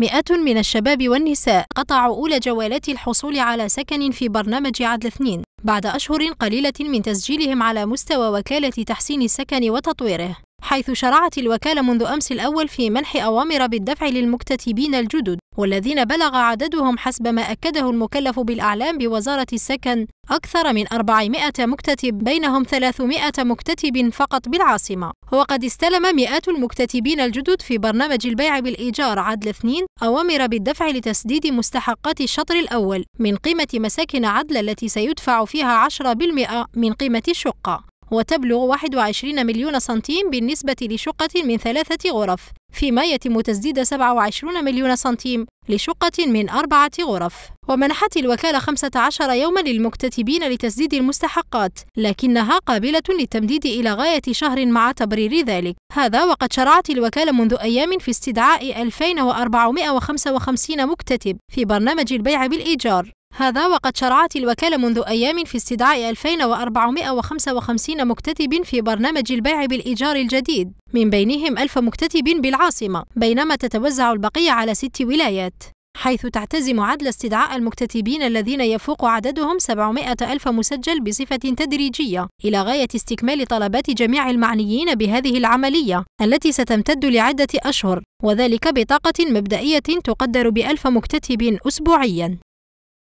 مئات من الشباب والنساء قطعوا أولى جوالات الحصول على سكن في برنامج عدل اثنين بعد أشهر قليلة من تسجيلهم على مستوى وكالة تحسين السكن وتطويره حيث شرعت الوكالة منذ أمس الأول في منح أوامر بالدفع للمكتتبين الجدد والذين بلغ عددهم حسب ما أكده المكلف بالأعلام بوزارة السكن أكثر من 400 مكتتب بينهم 300 مكتتب فقط بالعاصمة وقد استلم مئات المكتتبين الجدد في برنامج البيع بالإيجار عدل اثنين أوامر بالدفع لتسديد مستحقات الشطر الأول من قيمة مساكن عدل التي سيدفع فيها 10% من قيمة الشقة وتبلغ 21 مليون سنتيم بالنسبة لشقة من ثلاثة غرف فيما يتم تسديد 27 مليون سنتيم لشقة من أربعة غرف ومنحت الوكالة 15 يوما للمكتتبين لتسديد المستحقات لكنها قابلة للتمديد إلى غاية شهر مع تبرير ذلك هذا وقد شرعت الوكالة منذ أيام في استدعاء 2455 مكتتب في برنامج البيع بالإيجار هذا وقد شرعت الوكالة منذ أيام في استدعاء 2455 مكتتب في برنامج البيع بالإيجار الجديد من بينهم 1000 مكتتب بالعاصمة بينما تتوزع البقية على ست ولايات حيث تعتزم عدل استدعاء المكتتبين الذين يفوق عددهم 700 ألف مسجل بصفة تدريجية إلى غاية استكمال طلبات جميع المعنيين بهذه العملية التي ستمتد لعدة أشهر وذلك بطاقة مبدئية تقدر بألف مكتتب أسبوعياً